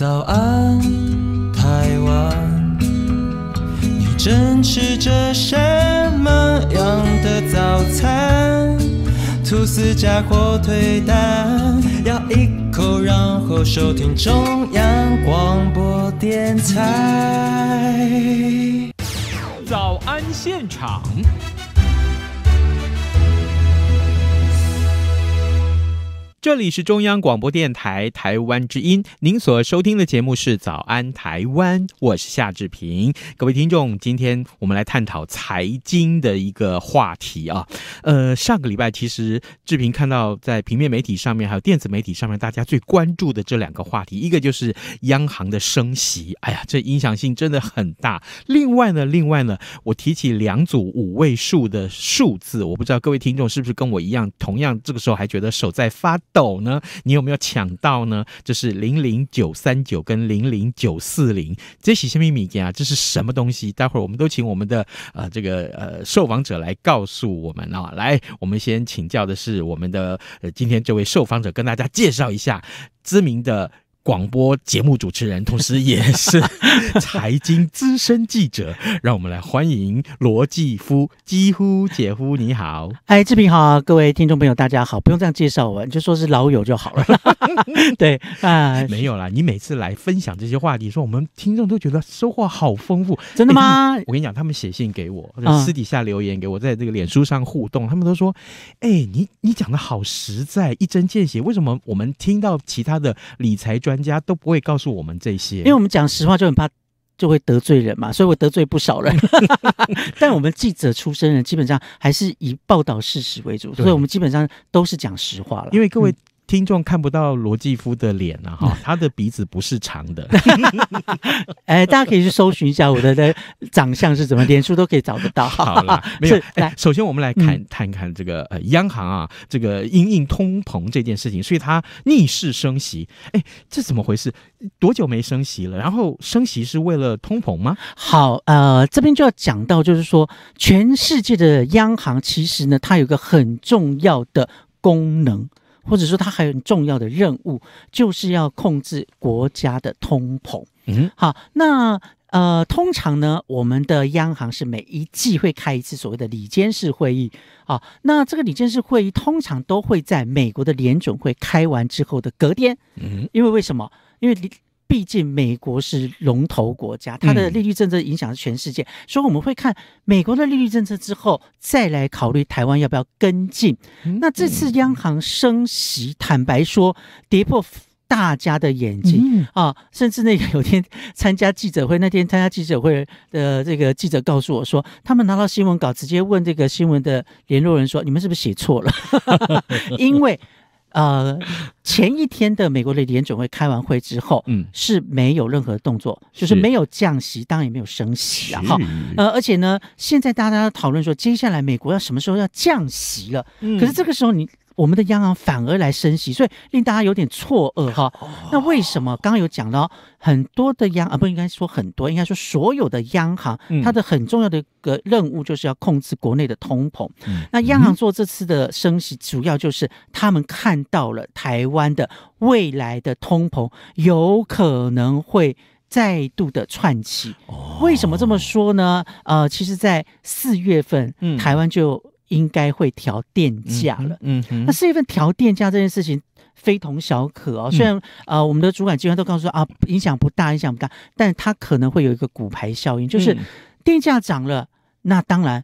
早安，台湾，你正吃着什么样的早餐？吐司加火腿蛋，咬一口然后收听中央广播电台。早安现场。这里是中央广播电台台湾之音，您所收听的节目是《早安台湾》，我是夏志平。各位听众，今天我们来探讨财经的一个话题啊。呃，上个礼拜其实志平看到在平面媒体上面还有电子媒体上面，大家最关注的这两个话题，一个就是央行的升息，哎呀，这影响性真的很大。另外呢，另外呢，我提起两组五位数的数字，我不知道各位听众是不是跟我一样，同样这个时候还觉得手在发。抖呢？你有没有抢到呢？就是零零九三九跟零零九四零，这些神米密啊？这是什么东西？待会儿我们都请我们的呃这个呃受访者来告诉我们啊。来，我们先请教的是我们的今天这位受访者，跟大家介绍一下知名的。广播节目主持人，同时也是 财经资深记者，让我们来欢迎罗继夫，几乎姐夫，你好，哎，志平好，各位听众朋友，大家好，不用这样介绍我，你就说是老友就好了。对啊，没有啦，你每次来分享这些话题，说我们听众都觉得收获好丰富，真的吗？我跟你讲，他们写信给我，私底下留言给我，在这个脸书上互动，他们都说，哎，你你讲的好实在，一针见血，为什么我们听到其他的理财专专家都不会告诉我们这些，因为我们讲实话就很怕，就会得罪人嘛，所以我得罪不少人。但我们记者出身人，基本上还是以报道事实为主，所以我们基本上都是讲实话了。因为各位。听众看不到罗继夫的脸啊，哈，他的鼻子不是长的。哎，大家可以去搜寻一下我的的长相是怎么，脸书都可以找得到。好了，没有。来，首先我们来看看看这个呃，央行啊，这个因应通膨这件事情，所以它逆势升息。哎，这怎么回事？多久没升息了？然后升息是为了通膨吗？好，呃，这边就要讲到，就是说，全世界的央行其实呢，它有个很重要的功能。或者说，他还有重要的任务，就是要控制国家的通膨。嗯，好，那呃，通常呢，我们的央行是每一季会开一次所谓的里监事会议啊。那这个里监事会议通常都会在美国的联准会开完之后的隔天。嗯，因为为什么？因为里。毕竟美国是龙头国家，它的利率政策影响是全世界，所以我们会看美国的利率政策之后，再来考虑台湾要不要跟进。那这次央行升息，坦白说跌破大家的眼睛啊，甚至那个有天参加记者会，那天参加记者会的这个记者告诉我说，他们拿到新闻稿直接问这个新闻的联络人说，你们是不是写错了？因为。呃，前一天的美国的联准会开完会之后，嗯，是没有任何动作，就是没有降息，当然也没有升息，然后，呃，而且呢，现在大家讨论说，接下来美国要什么时候要降息了？嗯，可是这个时候你。我们的央行反而来升息，所以令大家有点错愕哈。那为什么刚刚有讲到很多的央啊，不应该说很多，应该说所有的央行，它的很重要的一个任务就是要控制国内的通膨。那央行做这次的升息，主要就是他们看到了台湾的未来的通膨有可能会再度的串起。为什么这么说呢？呃，其实，在四月份，台湾就。应该会调电价了。嗯，那四月份调电价这件事情非同小可哦。虽然啊，我们的主管机关都告诉说啊，影响不大，影响不大，但它可能会有一个骨牌效应，就是电价涨了，那当然。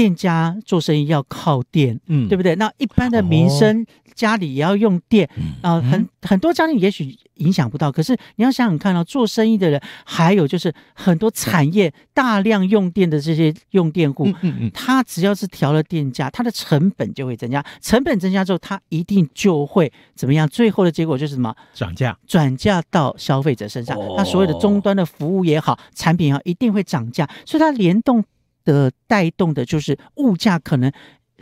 店家做生意要靠电，嗯，对不对？那一般的民生家里也要用电，啊，很很多家庭也许影响不到，可是你要想想看啊，做生意的人，还有就是很多产业大量用电的这些用电户，嗯嗯他只要是调了电价，他的成本就会增加，成本增加之后，他一定就会怎么样？最后的结果就是什么？涨价，转嫁到消费者身上，他所有的终端的服务也好，产品也好，一定会涨价，所以它联动。的带动的就是物价可能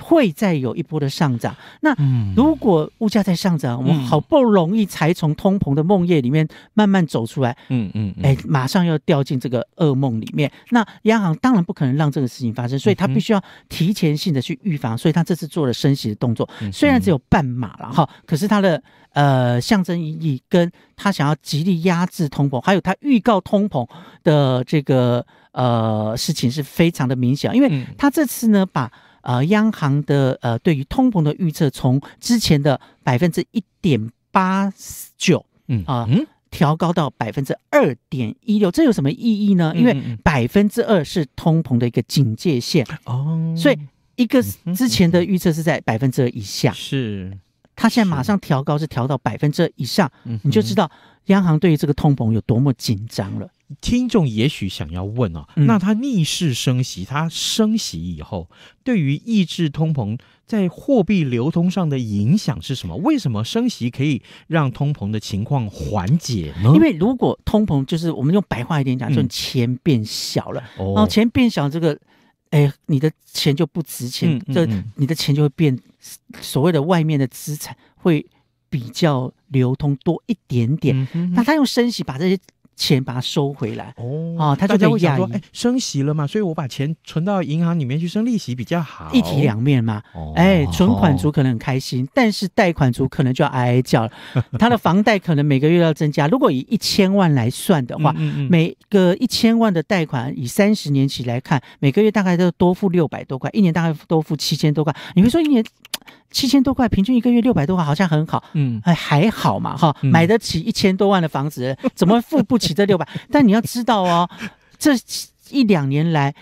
会再有一波的上涨。那如果物价在上涨，我们好不容易才从通膨的梦夜里面慢慢走出来，嗯嗯，哎，马上要掉进这个噩梦里面。那央行当然不可能让这个事情发生，所以他必须要提前性的去预防。所以他这次做了升息的动作，虽然只有半码了哈，可是它的呃象征意义跟它想要极力压制通膨，还有它预告通膨的这个。呃，事情是非常的明显，因为他这次呢，把呃央行的呃对于通膨的预测从之前的百分之一点八九，嗯啊，调高到百分之二点一六，这有什么意义呢？因为百分之二是通膨的一个警戒线哦，所以一个之前的预测是在百分之二以下，是他现在马上调高，是调到百分之二以上，你就知道央行对于这个通膨有多么紧张了。听众也许想要问哦，那他逆势升息，他升息以后，对于抑制通膨在货币流通上的影响是什么？为什么升息可以让通膨的情况缓解呢？因为如果通膨就是我们用白话一点讲，就钱变小了，然后钱变小，这个，哎，你的钱就不值钱，这你的钱就会变，所谓的外面的资产会比较流通多一点点。那他用升息把这些。钱把它收回来哦，他就在想说，哎，升息了嘛，所以我把钱存到银行里面去升利息比较好。一体两面嘛，哎，存款族可能很开心，但是贷款族可能就要挨叫了。他的房贷可能每个月要增加。如果以一千万来算的话，每个一千万的贷款以三十年期来看，每个月大概都多付六百多块，一年大概多付七千多块。你会说一年七千多块，平均一个月六百多块，好像很好，嗯，还还好嘛，哈，买得起一千多万的房子，怎么付不起？起这六百，但你要知道哦，这一两年来，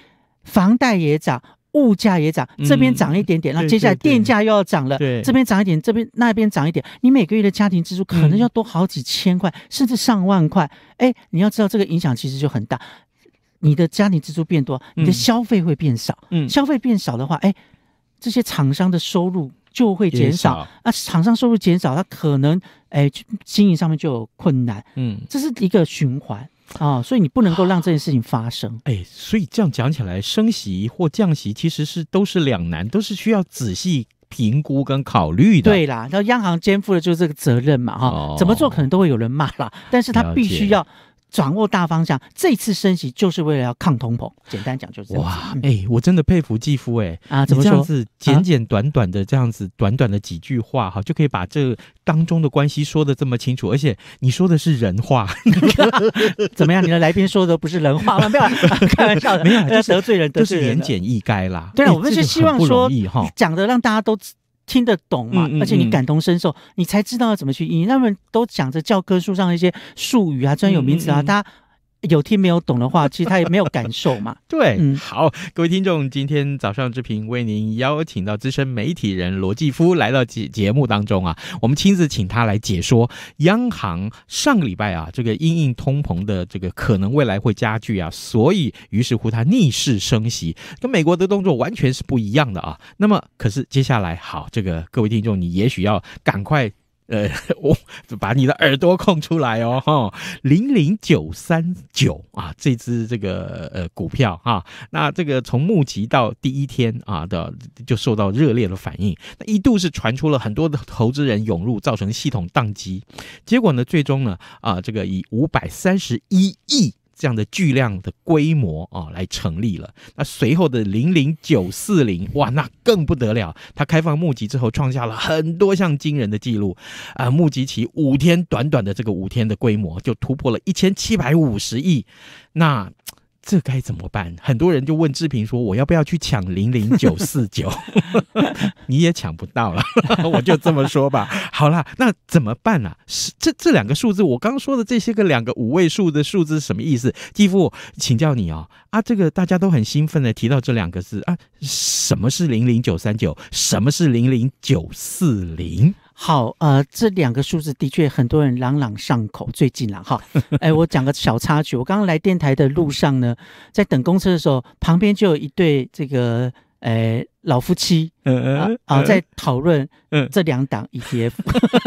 房贷也涨，物价也涨，这边涨一点点，那接下来电价又要涨了，对，这边涨一点，这边那边涨一点，你每个月的家庭支出可能要多好几千块，甚至上万块。哎，你要知道这个影响其实就很大，你的家庭支出变多，你的消费会变少，嗯，消费变少的话，哎，这些厂商的收入。就会减少，那厂商收入减少，它可能哎经营上面就有困难，嗯，这是一个循环啊，所以你不能够让这件事情发生，哎，所以这样讲起来，升息或降息其实是都是两难，都是需要仔细评估跟考虑的。对啦，那央行肩负的就是这个责任嘛，哈，怎么做可能都会有人骂啦，但是他必须要。掌握大方向，这次升息就是为了要抗通膨。简单讲就是这样。哇，哎，我真的佩服继夫，哎啊，这样子简简短短的这样子短短的几句话，哈，就可以把这当中的关系说的这么清楚，而且你说的是人话，怎么样？你的来宾说的不是人话吗？没有，开玩笑的，没有，要得罪人，得罪人，言简意赅啦。对啊，我们是希望说讲的让大家都。听得懂嘛？而且你感同身受，你才知道要怎么去你他们都讲着教科书上的一些术语啊、专有名词啊，大家。有听没有懂的话，其实他也没有感受嘛。对，好，各位听众，今天早上之频为您邀请到资深媒体人罗继夫来到节节目当中啊，我们亲自请他来解说央行上个礼拜啊，这个因应通膨的这个可能未来会加剧啊，所以于是乎他逆势升息，跟美国的动作完全是不一样的啊。那么，可是接下来好，这个各位听众，你也许要赶快。呃，我把你的耳朵空出来哦，哈，零零九三九啊，这只这个呃股票哈，那这个从募集到第一天啊的就受到热烈的反应，那一度是传出了很多的投资人涌入，造成系统宕机，结果呢，最终呢啊这个以五百三十一亿。这样的巨量的规模啊，来成立了。那随后的零零九四零，哇，那更不得了。他开放募集之后，创下了很多项惊人的记录啊！募集起五天短短的这个五天的规模，就突破了一千七百五十亿。那这该怎么办？很多人就问志平说：“我要不要去抢零零九四九？你也抢不到了。”我就这么说吧。好了，那怎么办呢？这这两个数字，我刚说的这些个两个五位数的数字什么意思？继父，请教你哦。啊，这个大家都很兴奋的提到这两个字啊，什么是零零九三九？什么是零零九四零？好，呃，这两个数字的确很多人朗朗上口，最近啦，哈，哎，我讲个小插曲，我刚刚来电台的路上呢，在等公车的时候，旁边就有一对这个。哎，老夫妻嗯、啊，在讨论这两档 ETF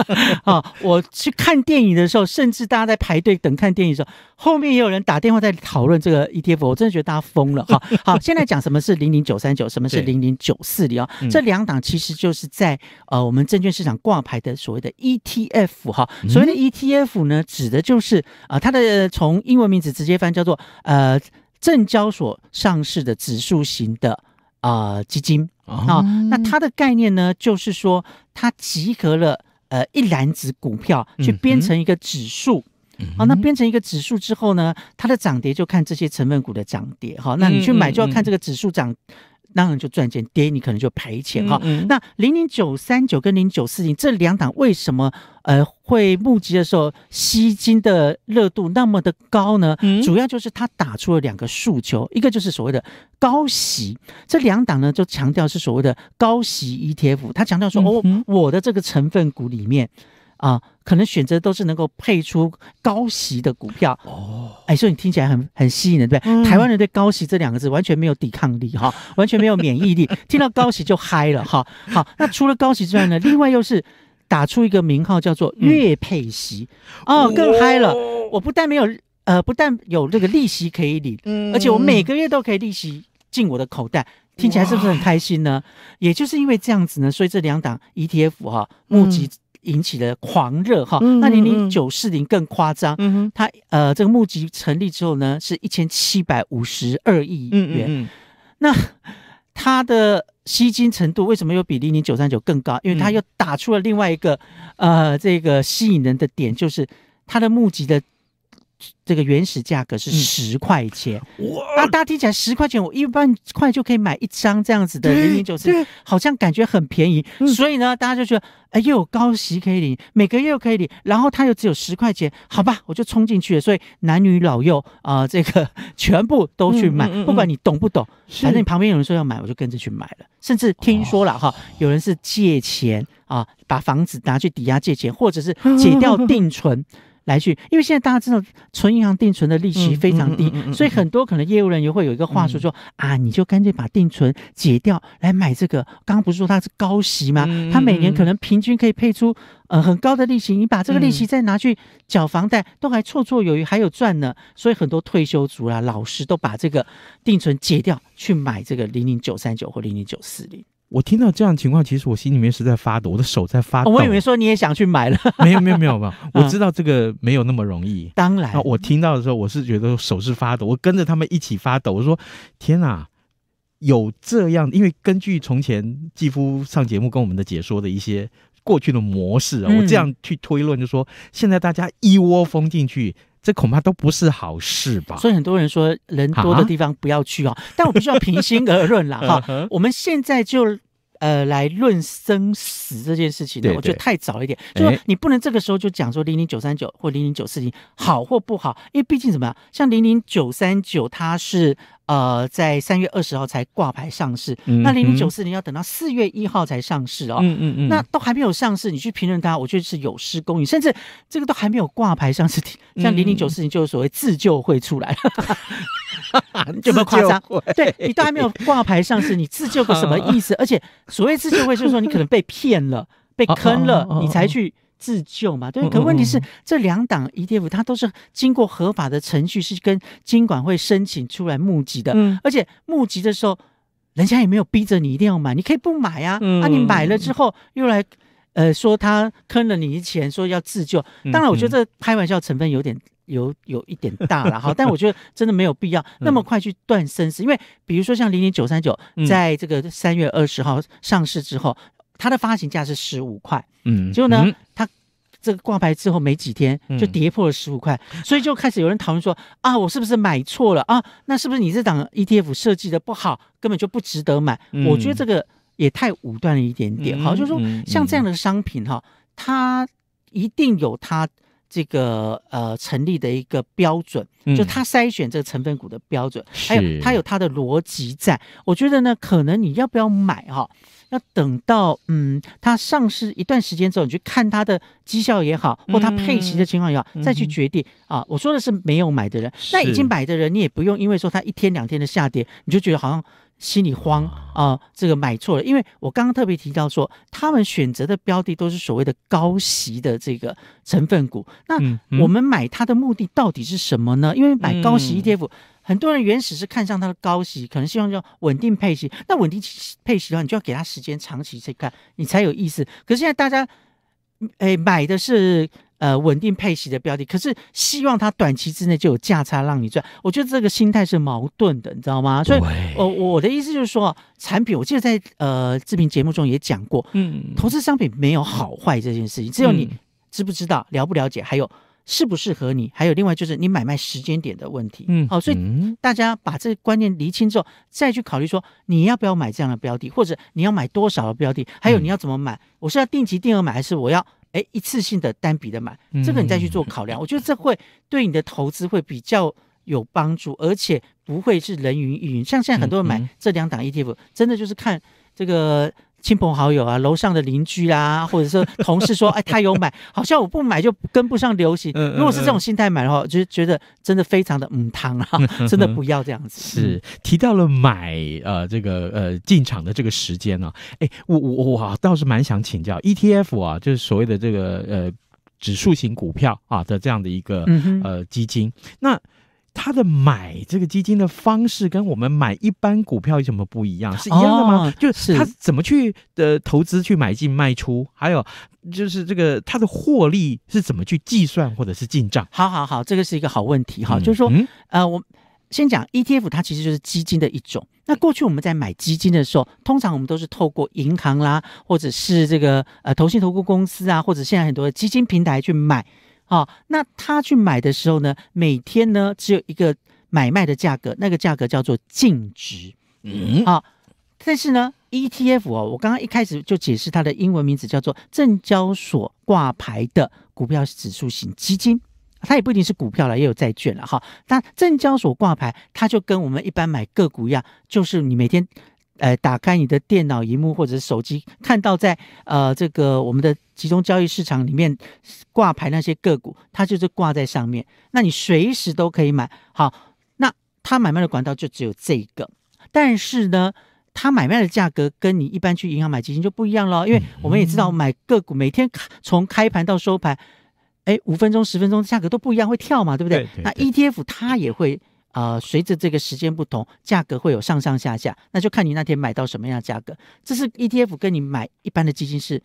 啊。我去看电影的时候，甚至大家在排队等看电影的时候，后面也有人打电话在讨论这个 ETF。我真的觉得大家疯了。哈。好，现在讲什么是零零九三九，什么是零零九四零啊？这两档其实就是在呃我们证券市场挂牌的所谓的 ETF 哈。所谓的 ETF 呢，指的就是啊，它的从英文名字直接翻叫做呃证交所上市的指数型的。啊，基金啊，那它的概念呢，就是说它集合了呃一篮子股票去编成一个指数，好，那编成一个指数之后呢，它的涨跌就看这些成分股的涨跌，哈，那你去买就要看这个指数涨。当然就赚钱，跌你可能就赔钱哈。那零零九三九跟零九四零这两档为什么呃会募集的时候吸金的热度那么的高呢？嗯，主要就是它打出了两个诉求，一个就是所谓的高息，这两档呢就强调是所谓的高息 ETF，它强调说哦，我的这个成分股里面。啊，可能选择都是能够配出高息的股票哦。哎，所以你听起来很很吸引人，对不对？台湾人对高息这两个字完全没有抵抗力哈，完全没有免疫力，听到高息就嗨了哈。好，那除了高息之外呢，另外又是打出一个名号叫做月配息哦，更嗨了。我不但没有呃，不但有这个利息可以领，嗯，而且我每个月都可以利息进我的口袋，听起来是不是很开心呢？也就是因为这样子呢，所以这两档 ETF 哈募集。引起了狂热哈，那零零九四零更夸张，嗯它呃这个募集成立之后呢，是一千七百五十二亿元，那它的吸金程度为什么又比零零九三九更高？因为它又打出了另外一个呃这个吸引人的点，就是它的募集的。这个原始价格是十块钱，啊，大家听起来十块钱，我一万块就可以买一张这样子的零零九四，好像感觉很便宜，所以呢，大家就觉得，哎，又有高息可以领，每个月又可以领，然后它又只有十块钱，好吧，我就冲进去了，所以男女老幼啊，这个全部都去买，不管你懂不懂，反正你旁边有人说要买，我就跟着去买了，甚至听说了哈，有人是借钱啊，把房子拿去抵押借钱，或者是 解掉定存。来去，因为现在大家知道存银行定存的利息非常低，所以很多可能业务人也会有一个话术说啊，你就干脆把定存解掉来买这个。刚刚不是说它是高息吗？它每年可能平均可以配出呃很高的利息，你把这个利息再拿去缴房贷，都还绰绰有余，还有赚呢。所以很多退休族啦、老师都把这个定存解掉去买这个零零九三九或零零九四零。我听到这样情况，其实我心里面是在发抖，我的手在发抖。我以为说你也想去买了，没有没有没有 我知道这个没有那么容易。当然，我听到的时候，我是觉得手是发抖，我跟着他们一起发抖。我说天哪，有这样？因为根据从前季夫上节目跟我们的解说的一些过去的模式啊，我这样去推论，就说现在大家一窝蜂进去。这恐怕都不是好事吧？所以很多人说人多的地方不要去哦。但我必须要平心而论了 哈。我们现在就呃来论生死这件事情，我觉得太早一点。就说你不能这个时候就讲说零零九三九或零零九四零好或不好，因为毕竟怎么样？像零零九三九它是。呃，在三月二十号才挂牌上市，那零零九四零要等到四月一号才上市哦。嗯嗯嗯，那都还没有上市，你去评论它，我觉得是有失公允。甚至这个都还没有挂牌上市，像零零九四零就是所谓自救会出来了，有没有夸张？对，你都还没有挂牌上市，你自救个什么意思？而且所谓自救会，就是说你可能被骗了、被坑了，你才去。自救嘛，对。可问题是，这两档 ETF 它都是经过合法的程序，是跟金管会申请出来募集的，嗯。而且募集的时候，人家也没有逼着你一定要买，你可以不买啊。啊，你买了之后又来，呃，说他坑了你的钱，说要自救。当然，我觉得这开玩笑成分有点有有一点大了 哈。但我觉得真的没有必要那么快去断生死，因为比如说像零零九三九，在这个三月二十号上市之后。它的发行价是十五块，嗯，结果呢，它这个挂牌之后没几天就跌破了十五块，所以就开始有人讨论说啊，我是不是买错了啊？那是不是你这档 ETF 设计的不好，根本就不值得买？我觉得这个也太武断了一点点，好，就说像这样的商品哈，它一定有它。这个呃成立的一个标准，就它筛选这个成分股的标准，还有它有它的逻辑在。我觉得呢，可能你要不要买哈，要等到嗯它上市一段时间之后，你去看它的绩效也好，或它配息的情况也好，再去决定啊。我说的是没有买的人，那已经买的人，你也不用因为说它一天两天的下跌，你就觉得好像。心里慌啊，这个买错了。因为我刚刚特别提到说，他们选择的标的都是所谓的高息的这个成分股。那我们买它的目的到底是什么呢？因为买高息 ETF，很多人原始是看上它的高息，可能希望叫稳定配息。那稳定配息的话，你就要给它时间长期去看，你才有意思。可是现在大家，哎，买的是。呃，稳定配息的标的，可是希望它短期之内就有价差让你赚，我觉得这个心态是矛盾的，你知道吗？所以，我我的意思就是说，产品，我记得在呃视频节目中也讲过，嗯，投资商品没有好坏这件事情，只有你知不知道、了不了解，还有适不适合你，还有另外就是你买卖时间点的问题，嗯，好，所以大家把这观念厘清之后，再去考虑说你要不要买这样的标的，或者你要买多少的标的，还有你要怎么买，我是要定期定额买，还是我要？哎，一次性的单笔的买，这个你再去做考量，我觉得这会对你的投资会比较有帮助，而且不会是人云亦云。像现在很多人买这两档 ETF，真的就是看这个。亲朋好友啊，楼上的邻居啊，或者说同事说，哎，他有买，好像我不买就跟不上流行。如果是这种心态买的话，就觉得真的非常的嗯，汤啊，真的不要这样子。是提到了买呃这个呃进场的这个时间呢，哎，我我我倒是蛮想请教 ETF 啊，就是所谓的这个呃指数型股票啊的这样的一个呃基金那。他的买这个基金的方式跟我们买一般股票有什么不一样？是一样的吗？就是他怎么去呃投资去买进卖出，还有就是这个他的获利是怎么去计算或者是进账？好好好，这个是一个好问题哈，就是说呃，我先讲 ETF，它其实就是基金的一种。那过去我们在买基金的时候，通常我们都是透过银行啦，或者是这个呃投信投顾公司啊，或者现在很多的基金平台去买。好，那他去买的时候呢，每天呢只有一个买卖的价格，那个价格叫做净值。嗯，好，但是呢，ETF 哦，我刚刚一开始就解释它的英文名字叫做证交所挂牌的股票指数型基金，它也不一定是股票了，也有债券了。哈，那证交所挂牌，它就跟我们一般买个股一样，就是你每天。呃，打开你的电脑荧幕或者手机，看到在呃这个我们的集中交易市场里面挂牌那些个股，它就是挂在上面，那你随时都可以买。好，那它买卖的管道就只有这一个，但是呢，它买卖的价格跟你一般去银行买基金就不一样了，因为我们也知道买个股每天从开盘到收盘，哎，五分钟十分钟价格都不一样，会跳嘛，对不对？那 ETF 它也会。啊，随着这个时间不同，价格会有上上下下，那就看你那天买到什么样的价格。这是 ETF 跟你买一般的基金是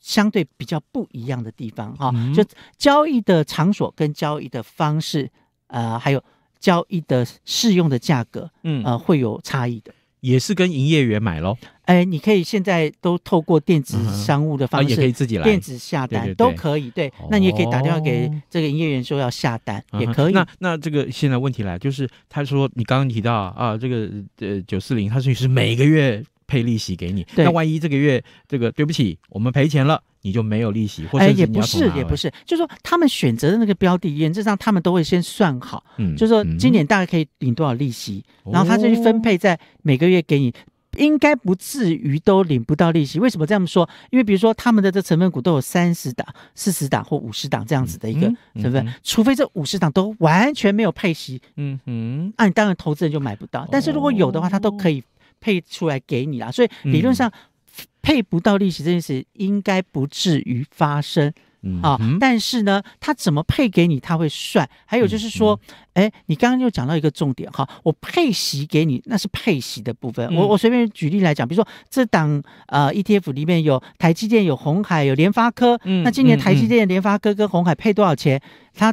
相对比较不一样的地方哈，就交易的场所跟交易的方式，呃，还有交易的适用的价格，嗯，啊，会有差异的。也是跟营业员买喽，哎，你可以现在都透过电子商务的方式，也可以自己来电子下单都可以，对，那你也可以打电话给这个营业员说要下单也可以。那那这个现在问题来就是，他说你刚刚提到啊，这个呃九四零，他说是每个月配利息给你，那万一这个月这个对不起，我们赔钱了。你就没有利息，或者也不是也不是，就是说他们选择的那个标的，原则上他们都会先算好，嗯，就是说今年大概可以领多少利息，然后他就去分配在每个月给你，应该不至于都领不到利息。为什么这样说？因为比如说他们的这成分股都有三十档、四十档或五十档这样子的一个成分，除非这五十档都完全没有配息，嗯嗯，那你当然投资人就买不到。但是如果有的话，他都可以配出来给你啦。所以理论上。配不到利息这件事应该不至于发生，啊，但是呢，他怎么配给你，他会算。还有就是说，哎，你刚刚又讲到一个重点，哈，我配息给你，那是配息的部分。我我随便举例来讲，比如说这档呃 ETF 里面有台积电、有红海、有联发科，那今年台积电、联发科跟红海配多少钱？他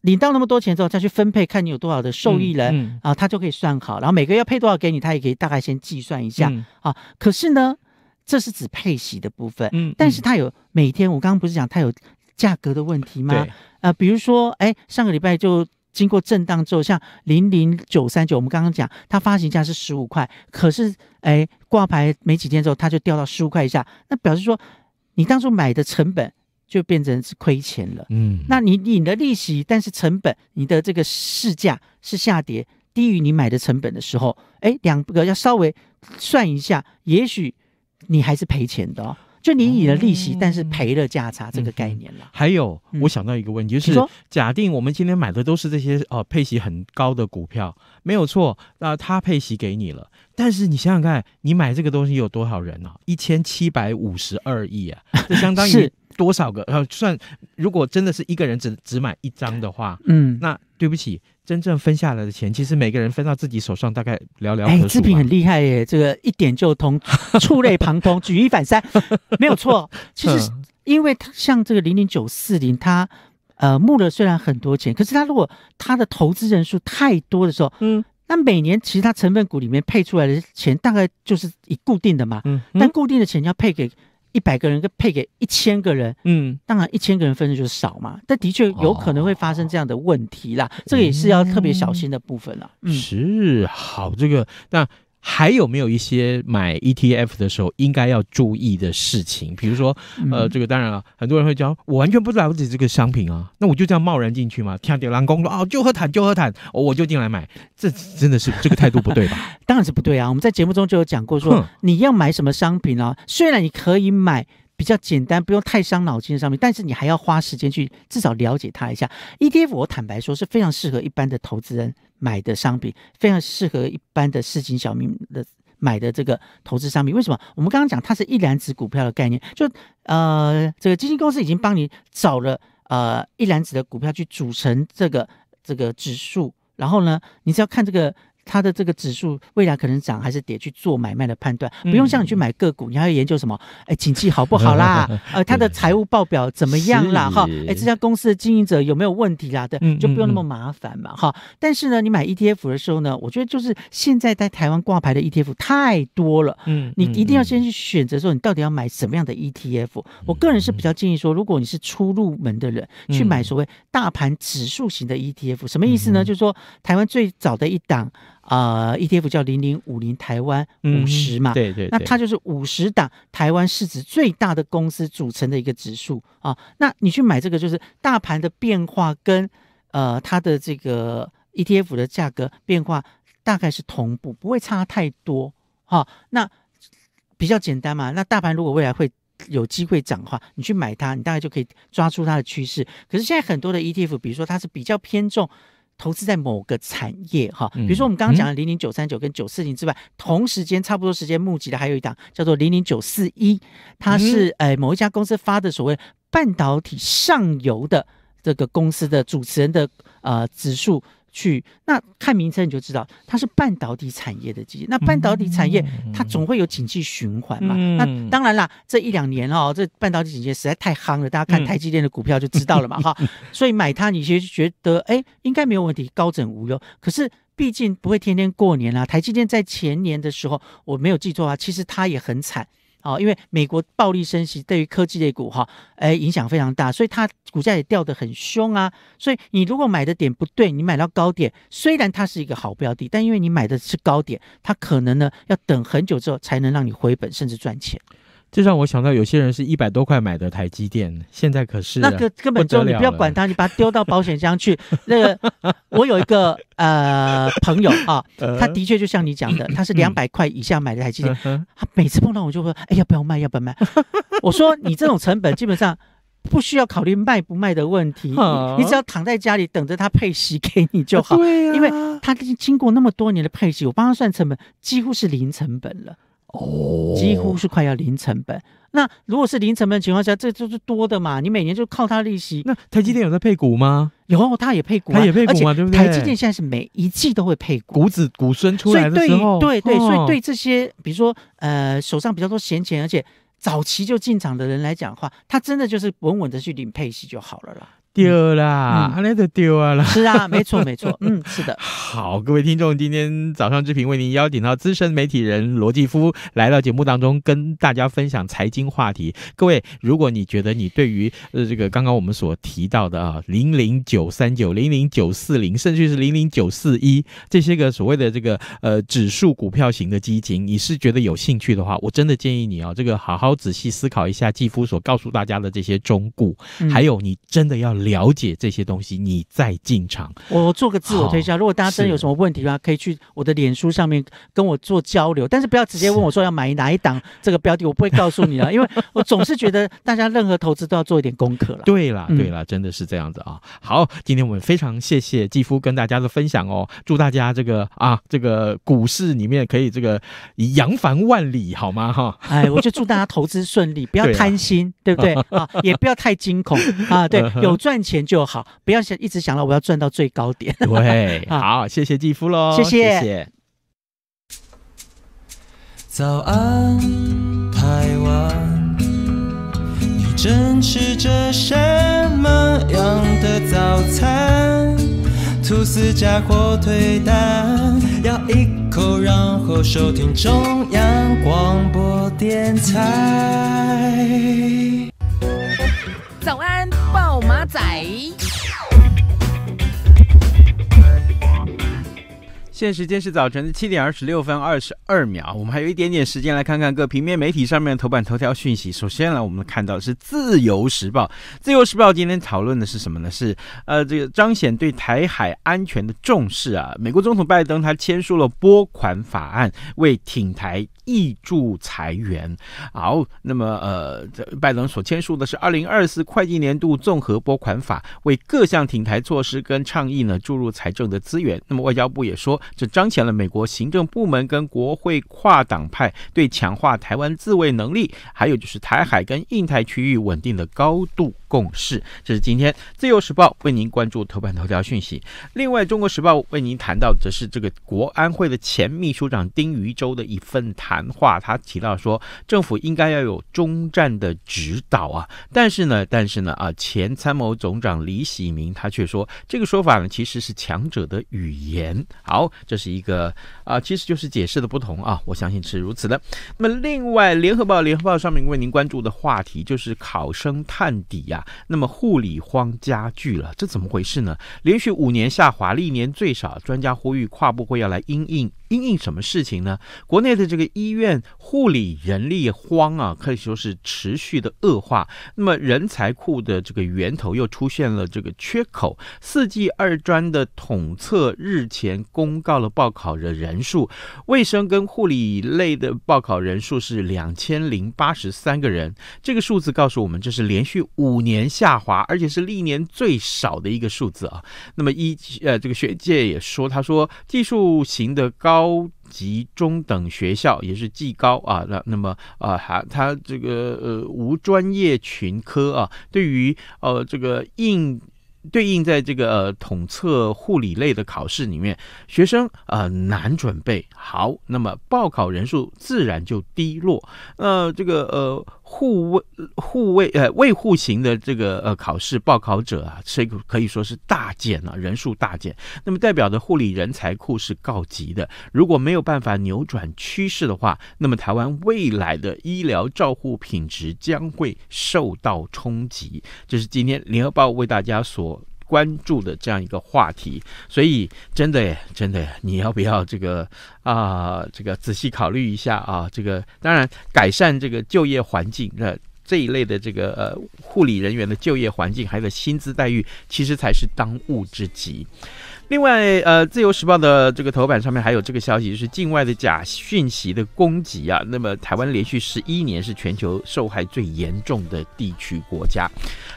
领到那么多钱之后再去分配，看你有多少的受益人啊，他就可以算好。然后每个月配多少给你，他也可以大概先计算一下，啊，可是呢？这是指配息的部分，嗯，但是它有每天，我刚刚不是讲它有价格的问题吗？啊，比如说，哎，上个礼拜就经过震荡之后，像零零九三九，我们刚刚讲它发行价是十五块，可是哎，挂牌没几天之后，它就掉到十五块以下，那表示说你当初买的成本就变成是亏钱了，嗯，那你领的利息，但是成本你的这个市价是下跌低于你买的成本的时候，哎，两个要稍微算一下，也许。你还是赔钱的，就你以了利息，但是赔了价差这个概念了。还有，我想到一个问题，就是说，假定我们今天买的都是这些哦配息很高的股票，没有错，那他配息给你了，但是你想想看，你买这个东西有多少人呢？一千七百五十二亿啊，这相当于多少个？呃，算如果真的是一个人只只买一张的话，嗯，那对不起。真正分下来的钱，其实每个人分到自己手上大概寥寥。哎，志平很厉害耶，这个一点就通，触类旁通，举一反三，没有错。其实，因为他像这个零零九四零，他呃募了虽然很多钱，可是他如果他的投资人数太多的时候，嗯，那每年其实他成分股里面配出来的钱大概就是以固定的嘛，嗯，但固定的钱要配给。一百个人给配给一千个人，嗯，当然一千个人分数就少嘛，但的确有可能会发生这样的问题啦，这也是要特别小心的部分了。嗯，是好这个那。还有没有一些买 ETF 的时候应该要注意的事情？比如说，呃，这个当然了，很多人会讲我完全不了解这个商品啊，那我就这样贸然进去嘛，跳跌狼工了啊，就喝坦，就喝谈，我就进来买，这真的是这个态度不对吧？当然是不对啊！我们在节目中就有讲过，说你要买什么商品啊，虽然你可以买比较简单、不用太伤脑筋的商品，但是你还要花时间去至少了解它一下。ETF，我坦白说是非常适合一般的投资人。买的商品非常适合一般的市井小民的买的这个投资商品，为什么？我们刚刚讲它是一篮子股票的概念，就呃，这个基金公司已经帮你找了呃一篮子的股票去组成这个这个指数，然后呢，你只要看这个。它的这个指数未来可能涨还是跌，去做买卖的判断，不用像你去买个股，你还要研究什么？哎，景气好不好啦？呃，它的财务报表怎么样啦？哈，哎，这家公司的经营者有没有问题啦？的，就不用那么麻烦嘛。哈，但是呢，你买 ETF 的时候呢，我觉得就是现在在台湾挂牌的 ETF 太多了。嗯，你一定要先去选择说你到底要买什么样的 ETF。我个人是比较建议说，如果你是初入门的人，去买所谓大盘指数型的 ETF，什么意思呢？就是说台湾最早的一档。啊，ETF 叫零零五零台湾五十嘛，对对，那它就是五十档台湾市值最大的公司组成的一个指数啊。那你去买这个，就是大盘的变化跟呃它的这个 ETF 的价格变化大概是同步，不会差太多哈。那比较简单嘛。那大盘如果未来会有机会涨的话，你去买它，你大概就可以抓住它的趋势。可是现在很多的 ETF，比如说它是比较偏重。投资在某个产业，哈，比如说我们刚刚讲的零零九三九跟九四零之外，同时间差不多时间募集的还有一档叫做零零九四一，它是呃某一家公司发的所谓半导体上游的这个公司的主持人的呃指数。去那看名称你就知道它是半导体产业的基金。那半导体产业它总会有景气循环嘛。那当然啦，这一两年哦，这半导体景气实在太夯了，大家看台积电的股票就知道了嘛哈。所以买它，你其实觉得哎应该没有问题，高枕无忧。可是毕竟不会天天过年啦。台积电在前年的时候，我没有记错啊，其实它也很惨。哦，因为美国暴力升息对于科技类股哈，哎，影响非常大，所以它股价也掉得很凶啊。所以你如果买的点不对，你买到高点，虽然它是一个好标的，但因为你买的是高点，它可能呢要等很久之后才能让你回本甚至赚钱。这让我想到，有些人是一百多块买的台积电，现在可是那个根本就你不要管它，你把它丢到保险箱去。那个 我有一个呃朋友啊，他的确就像你讲的，他是两百块以下买的台积电，他每次碰到我就会哎呀不要卖，要不要卖？我说你这种成本基本上不需要考虑卖不卖的问题，你只要躺在家里等着他配息给你就好。因为他经过那么多年的配息，我帮他算成本几乎是零成本了。哦，几乎是快要零成本。那如果是零成本的情况下，这就是多的嘛。你每年就靠它利息。那台积电有在配股吗？有，它也配股，它也配股嘛，对不对？台积电现在是每一季都会配股子股孙出来。所以对对对，所以对这些比如说呃手上比较多闲钱，而且早期就进场的人来讲的话，他真的就是稳稳的去领配息就好了啦。丢啦，哪里都丢啊啦。是啊，没错没错，嗯，是的。好，各位听众，今天早上之平为您邀请到资深媒体人罗继夫来到节目当中，跟大家分享财经话题。各位，如果你觉得你对于呃这个刚刚我们所提到的啊零零九三九、零零九四零，甚至是零零九四一这些个所谓的这个呃指数股票型的基金，你是觉得有兴趣的话，我真的建议你啊这个好好仔细思考一下继夫所告诉大家的这些中顾。还有你真的要。了解这些东西，你再进场。我做个自我推销，如果大家真有什么问题的话，可以去我的脸书上面跟我做交流，但是不要直接问我说要买哪一档这个标的，我不会告诉你了，因为我总是觉得大家任何投资都要做一点功课了。对啦，对啦，真的是这样子啊。好，今天我们非常谢谢继夫跟大家的分享哦，祝大家这个啊，这个股市里面可以这个扬帆万里，好吗？哈，哎，我就祝大家投资顺利，不要 贪心，对不对啊？也不要太惊恐啊，对，有赚。赚钱就好，不要想一直想到我要赚到最高点。对，好，谢谢继夫喽，谢谢。早安，台湾，你正吃着什么样的早餐？吐司加火腿蛋，咬一口，然后收听中央广播电台。早安，暴马仔。现时间是早晨的七点二十六分二十二秒，我们还有一点点时间来看看各平面媒体上面的头版头条讯息。首先来，我们看到的是《自由时报》，《自由时报》今天讨论的是什么呢？是呃，这个彰显对台海安全的重视啊。美国总统拜登他签署了拨款法案，为挺台。益助裁员。好，那么呃，拜登所签署的是二零二四会计年度综合拨款法，为各项停台措施跟倡议呢注入财政的资源。那么外交部也说，这彰显了美国行政部门跟国会跨党派对强化台湾自卫能力，还有就是台海跟印太区域稳定的高度。共事，这是今天自由时报为您关注头版头条讯息。另外，中国时报为您谈到，则是这个国安会的前秘书长丁于洲的一份谈话，他提到说，政府应该要有中站的指导啊。但是呢，但是呢，啊，前参谋总长李喜明他却说，这个说法呢，其实是强者的语言。好，这是一个啊，其实就是解释的不同啊，我相信是如此的。那么，另外联合报，联合报上面为您关注的话题就是考生探底呀。那么护理荒加剧了，这怎么回事呢？连续五年下滑，历年最少，专家呼吁跨部会要来因应。因应什么事情呢？国内的这个医院护理人力荒啊，可以说是持续的恶化。那么人才库的这个源头又出现了这个缺口。四季二专的统测日前公告了报考的人数，卫生跟护理类的报考人数是两千零八十三个人。这个数字告诉我们，这是连续五年下滑，而且是历年最少的一个数字啊。那么一呃，这个学界也说，他说技术型的高高级中等学校也是技高啊，那那么啊，还它这个呃无专业群科啊，对于呃这个应对应在这个统测护理类的考试里面，学生啊难准备好，那么报考人数自然就低落，那这个呃。护卫、护卫、呃，卫护型的这个呃考试报考者啊，这个可以说是大减了，人数大减。那么，代表的护理人才库是告急的。如果没有办法扭转趋势的话，那么台湾未来的医疗照护品质将会受到冲击。这是今天联合报为大家所。关注的这样一个话题，所以真的真的你要不要这个啊？这个仔细考虑一下啊？这个当然，改善这个就业环境这一类的这个呃护理人员的就业环境，还有薪资待遇，其实才是当务之急。另外，呃，《自由时报》的这个头版上面还有这个消息，就是境外的假讯息的攻击啊。那么，台湾连续十一年是全球受害最严重的地区国家。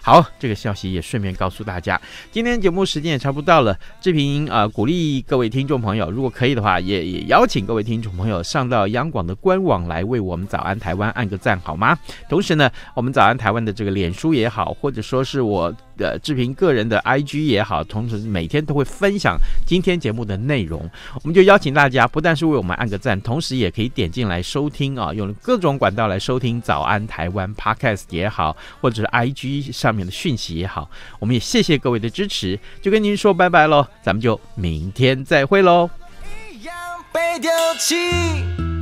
好，这个消息也顺便告诉大家，今天节目时间也差不多了。志平啊，鼓励各位听众朋友，如果可以的话，也也邀请各位听众朋友上到央广的官网来为我们“早安台湾”按个赞，好吗？同时呢，我们“早安台湾”的这个脸书也好，或者说是我。的志平个人的 IG 也好，同时每天都会分享今天节目的内容，我们就邀请大家，不但是为我们按个赞，同时也可以点进来收听啊，用各种管道来收听《早安台湾》Podcast 也好，或者是 IG 上面的讯息也好，我们也谢谢各位的支持，就跟您说拜拜喽，咱们就明天再会喽。一样被丢弃。